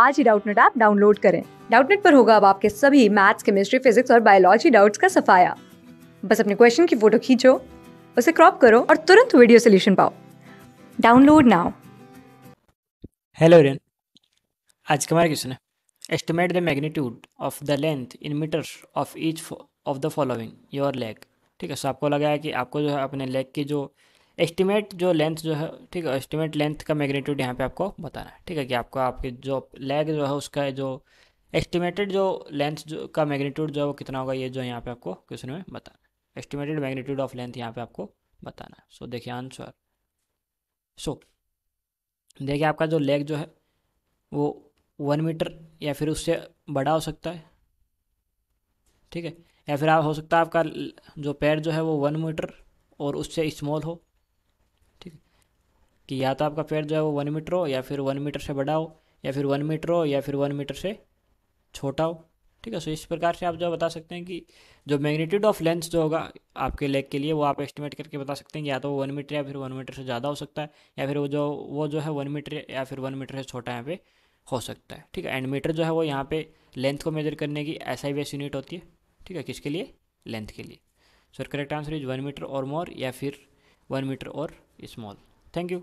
आज ही Doubtnut app download करें डाउटनेट पर होगा अब आपके सभी मैथ्स केमिस्ट्री फिजिक्स और बायोलॉजी डाउट्स का सफाया बस अपने क्वेश्चन की फोटो खींचो उसे क्रॉप करो और तुरंत वीडियो सोल्यूशन पाओ डाउनलोड नाउ हेलो रेन आज का हमारा क्वेश्चन है estimate the magnitude of the length in meters of each of the following your leg ठीक है सो आपको लगा है कि आपको जो है अपने लेग की जो एस्टिमेट जो लेंथ जो है ठीक है एस्टिमेट लेंथ का मैग्नीट्यूड यहाँ पे आपको बताना है ठीक है कि आपको आपके जो लेग जो है उसका जो एस्टिमेटेड जो लेंथ जो का मैग्नीट्यूड जो है वो कितना होगा ये जो यहाँ पे आपको क्वेश्चन में बताना है एस्टिमेटेड मैग्नीट्यूड ऑफ लेंथ यहाँ पे आपको बताना है सो देखिए आंसर सो देखिए आपका जो लेग जो है वो वन मीटर या फिर उससे बड़ा हो सकता है ठीक है या फिर आप हो सकता है आपका जो पैर जो है वो वन मीटर और उससे स्मॉल हो कि या तो आपका पेड़ जो है वो वन मीटर हो या फिर वन मीटर से बड़ा हो या फिर वन मीटर हो या फिर वन मीटर से छोटा हो ठीक है सो इस प्रकार से आप जो बता सकते हैं कि जो मैग्नीट्यूड ऑफ लेंस जो होगा आपके लेग के लिए वो आप एस्टिमेट करके बता सकते हैं कि या तो वो वन मीटर या फिर वन मीटर से ज़्यादा हो सकता है या फिर वो जो वो जो है वन मीटर या फिर वन मीटर से छोटा यहाँ पे हो सकता है ठीक है एंड मीटर जो है वो यहाँ पे लेंथ को मेजर करने की एस आई बेस यूनिट होती है ठीक है किसके लिए लेंथ के लिए sir correct answer is one metre और मोर या फिर वन मीटर और स्मॉल थैंक यू